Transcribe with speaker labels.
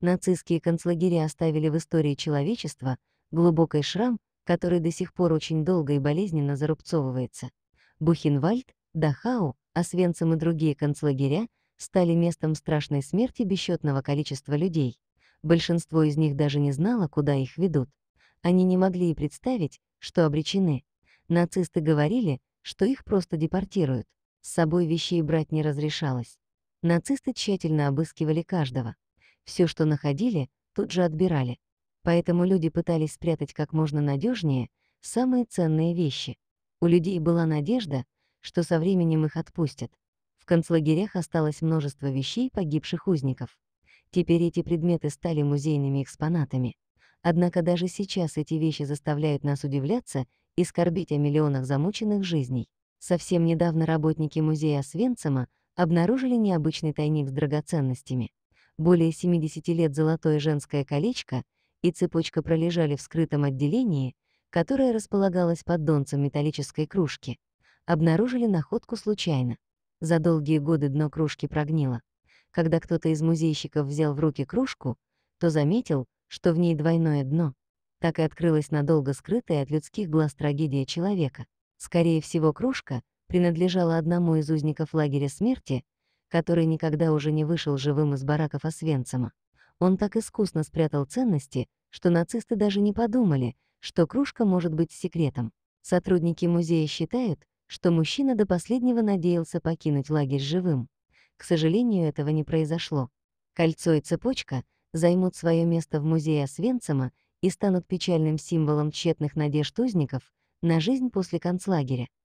Speaker 1: Нацистские концлагеря оставили в истории человечества глубокий шрам, который до сих пор очень долго и болезненно зарубцовывается. Бухенвальд, Дахау, Освенцим и другие концлагеря стали местом страшной смерти бесчетного количества людей. Большинство из них даже не знало, куда их ведут. Они не могли и представить, что обречены. Нацисты говорили, что их просто депортируют. С собой вещей брать не разрешалось. Нацисты тщательно обыскивали каждого. Все, что находили, тут же отбирали. Поэтому люди пытались спрятать как можно надежнее самые ценные вещи. У людей была надежда, что со временем их отпустят. В концлагерях осталось множество вещей погибших узников. Теперь эти предметы стали музейными экспонатами. Однако даже сейчас эти вещи заставляют нас удивляться и скорбить о миллионах замученных жизней. Совсем недавно работники музея Освенцима обнаружили необычный тайник с драгоценностями. Более 70 лет золотое женское колечко и цепочка пролежали в скрытом отделении, которое располагалось под донцем металлической кружки. Обнаружили находку случайно. За долгие годы дно кружки прогнило. Когда кто-то из музейщиков взял в руки кружку, то заметил, что в ней двойное дно, так и открылась надолго скрытая от людских глаз трагедия человека. Скорее всего, кружка принадлежала одному из узников лагеря смерти, который никогда уже не вышел живым из бараков Освенцима. Он так искусно спрятал ценности, что нацисты даже не подумали, что кружка может быть секретом. Сотрудники музея считают, что мужчина до последнего надеялся покинуть лагерь живым. К сожалению, этого не произошло. Кольцо и цепочка — займут свое место в музее Освенцима и станут печальным символом тщетных надежд узников на жизнь после концлагеря.